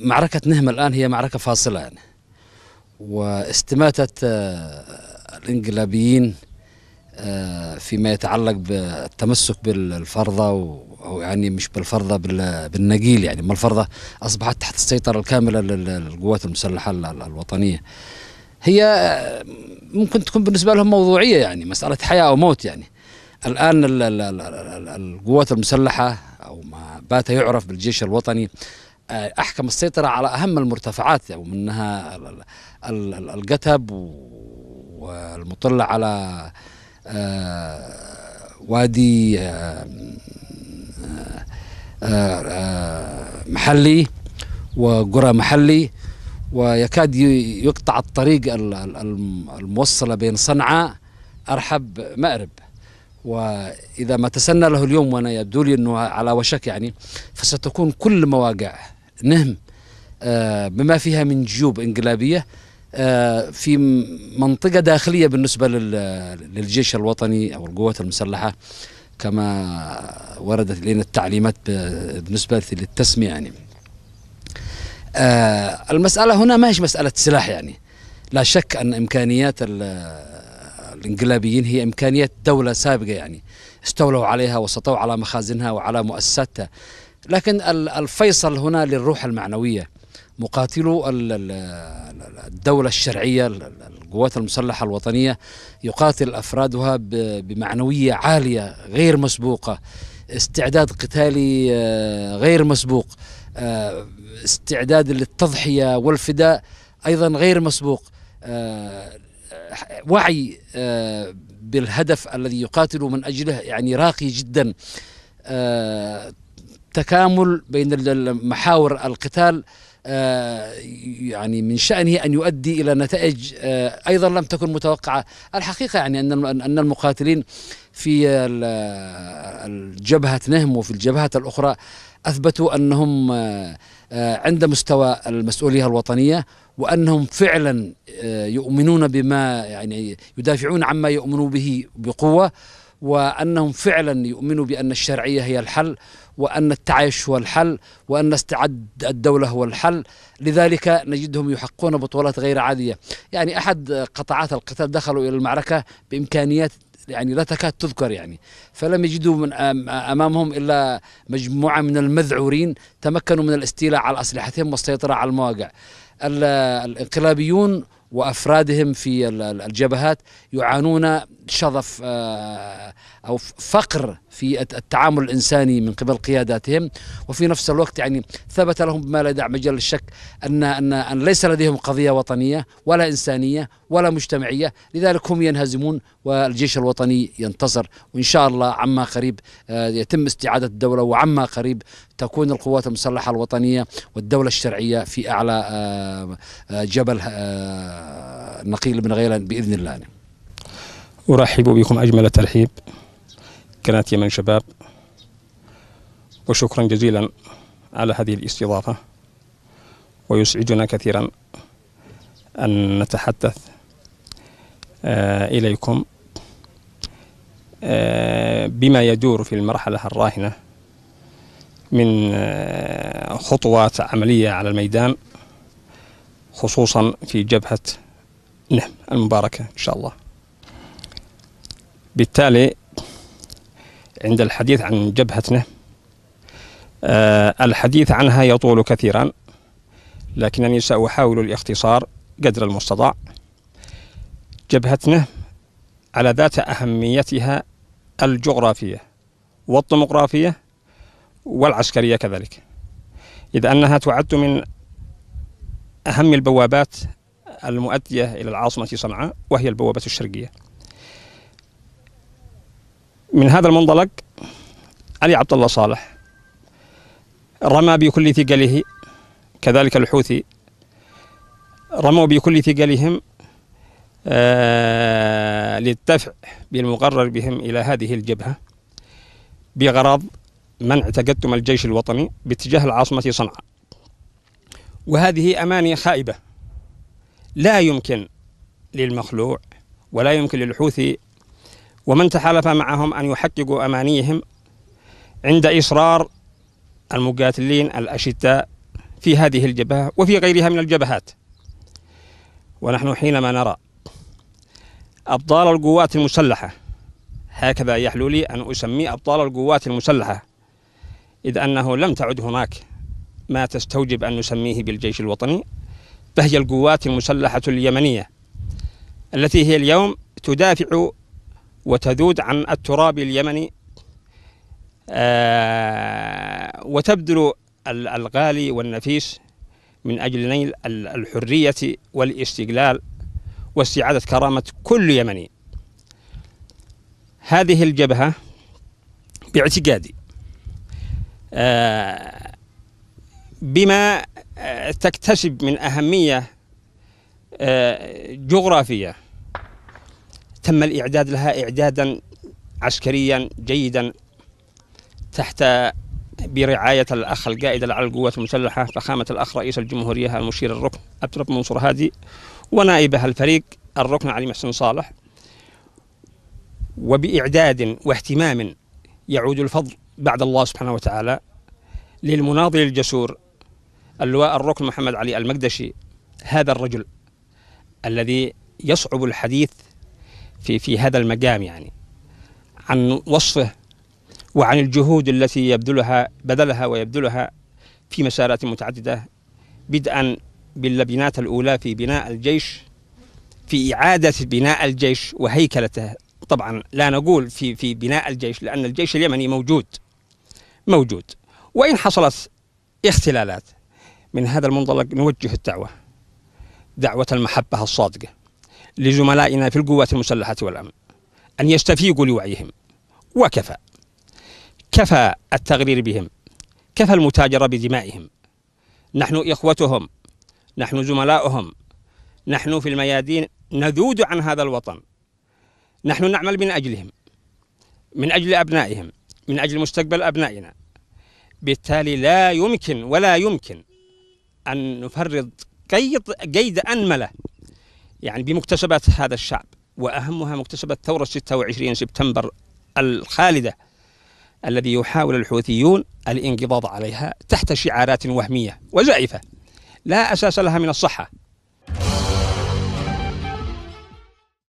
معركة نهمة الآن هي معركة فاصلة يعني واستماتة آه، الإنقلابيين آه، فيما يتعلق بالتمسك بالفرضة أو يعني مش بالفرضة بالنقيل يعني ما الفرضة أصبحت تحت السيطرة الكاملة للقوات المسلحة الوطنية هي آه، ممكن تكون بالنسبة لهم موضوعية يعني مسألة حياة أو موت يعني الآن القوات المسلحة أو ما بات يعرف بالجيش الوطني آه، احكم السيطره على اهم المرتفعات يعني ومنها القتب والمطل على آه، وادي آه، محلي وقرى محلي ويكاد يقطع الطريق الموصله بين صنعاء ارحب مأرب واذا ما تسنى له اليوم وانا يبدو لي انه على وشك يعني فستكون كل مواقع نهم آه، بما فيها من جيوب انقلابيه آه، في منطقه داخليه بالنسبه للجيش الوطني او القوات المسلحه كما وردت لنا التعليمات بالنسبه للتسميه يعني. آه، المساله هنا ما هي مساله سلاح يعني لا شك ان امكانيات الانقلابيين هي امكانيات دوله سابقه يعني استولوا عليها وسطوا على مخازنها وعلى مؤسساتها لكن الفيصل هنا للروح المعنوية مقاتلو الدولة الشرعية القوات المسلحة الوطنية يقاتل أفرادها بمعنوية عالية غير مسبوقة استعداد قتالي آه، غير مسبوق آه، استعداد للتضحية والفداء أيضا غير مسبوق آه، وعي بالهدف الذي يقاتل من أجله يعني راقي جدا التكامل بين محاور القتال آه، يعني من شأنه أن يؤدي إلى نتائج آه، أيضا لم تكن متوقعة الحقيقة يعني أن المقاتلين في الجبهة نهم وفي الجبهة الأخرى أثبتوا أنهم آه، عند مستوى المسؤولية الوطنية وأنهم فعلا يؤمنون بما يعني يدافعون عما يؤمنوا به بقوة وأنهم فعلا يؤمنوا بأن الشرعية هي الحل وأن التعايش هو الحل وأن استعد الدولة هو الحل لذلك نجدهم يحققون بطولات غير عادية يعني أحد قطاعات القتال دخلوا إلى المعركة بإمكانيات يعني لا تكاد تذكر يعني فلم يجدوا من امامهم الا مجموعه من المذعورين تمكنوا من الاستيلاء على اسلحتهم والسيطره على المواقع الانقلابيون وافرادهم في الجبهات يعانون شظف آه، او فقر في التعامل الانساني من قبل قياداتهم وفي نفس الوقت يعني ثبت لهم بما لا يدع مجال الشك ان ان ان ليس لديهم قضيه وطنيه ولا انسانيه ولا مجتمعيه لذلك هم ينهزمون والجيش الوطني ينتصر وان شاء الله عما قريب آه، يتم استعاده الدوله وعما قريب تكون القوات المسلحه الوطنيه والدوله الشرعيه في اعلى آه، جبل نقيل بن غيلان باذن الله أرحب بكم أجمل ترحيب قناة يمن شباب وشكرا جزيلا على هذه الاستضافة ويسعدنا كثيرا أن نتحدث آه، إليكم آه، بما يدور في المرحلة الراهنة من آه، خطوات عملية على الميدان خصوصا في جبهة نعم المباركة إن شاء الله بالتالي عند الحديث عن جبهتنا آه، الحديث عنها يطول كثيرا لكنني سأحاول الاختصار قدر المستطاع جبهتنا على ذات أهميتها الجغرافية والطموغرافية والعسكرية كذلك إذ أنها تعد من أهم البوابات المؤدية إلى العاصمة صنعاء وهي البوابة الشرقية من هذا المنطلق علي عبد الله صالح رمى بكل ثقله كذلك الحوثي رموا بكل ثقلهم آه، للدفع بالمقرر بهم إلى هذه الجبهة بغرض منع تقدم الجيش الوطني باتجاه العاصمة صنعاء وهذه أماني خائبة لا يمكن للمخلوع ولا يمكن للحوثي ومن تحالف معهم أن يحققوا أمانيهم عند إصرار المقاتلين الأشتاء في هذه الجبهة وفي غيرها من الجبهات ونحن حينما نرى أبطال القوات المسلحة هكذا يحلو لي أن أسمي أبطال القوات المسلحة إذ أنه لم تعد هناك ما تستوجب أن نسميه بالجيش الوطني فهي القوات المسلحة اليمنية التي هي اليوم تدافع وتذود عن التراب اليمني آه، وتبذل الغالي والنفيس من أجل نيل الحرية والاستقلال واستعادة كرامة كل يمني هذه الجبهة باعتقادي آه، بما آه، تكتسب من أهمية جغرافية تم الإعداد لها إعدادا عسكريا جيدا تحت برعاية الأخ القائد على القوات المسلحة فخامة الأخ رئيس الجمهورية المشير الركن أبترب منصور هادي ونائبه الفريق الركن علي محسن صالح وبإعداد واهتمام يعود الفضل بعد الله سبحانه وتعالى للمناضل الجسور اللواء الركن محمد علي المقدشي هذا الرجل الذي يصعب الحديث في في هذا المقام يعني عن وصفه وعن الجهود التي يبذلها بذلها ويبذلها في مسارات متعددة بدءا باللبنات الأولى في بناء الجيش في إعادة بناء الجيش وهيكلته طبعا لا نقول في في بناء الجيش لأن الجيش اليمني موجود موجود وإن حصلت اختلالات من هذا المنطلق نوجه الدعوة دعوة المحبة الصادقة لزملائنا في القوات المسلحة والأمن أن يستفيقوا لوعيهم وكفى كفى التغرير بهم كفى المتاجرة بدمائهم نحن إخوتهم نحن زملاؤهم نحن في الميادين نذود عن هذا الوطن نحن نعمل من أجلهم من أجل أبنائهم من أجل مستقبل أبنائنا بالتالي لا يمكن ولا يمكن أن نفرض قيد, قيد أنملة يعني بمكتسبات هذا الشعب وأهمها مكتسبات ثورة 26 سبتمبر الخالدة الذي يحاول الحوثيون الانقضاض عليها تحت شعارات وهمية وزائفة لا أساس لها من الصحة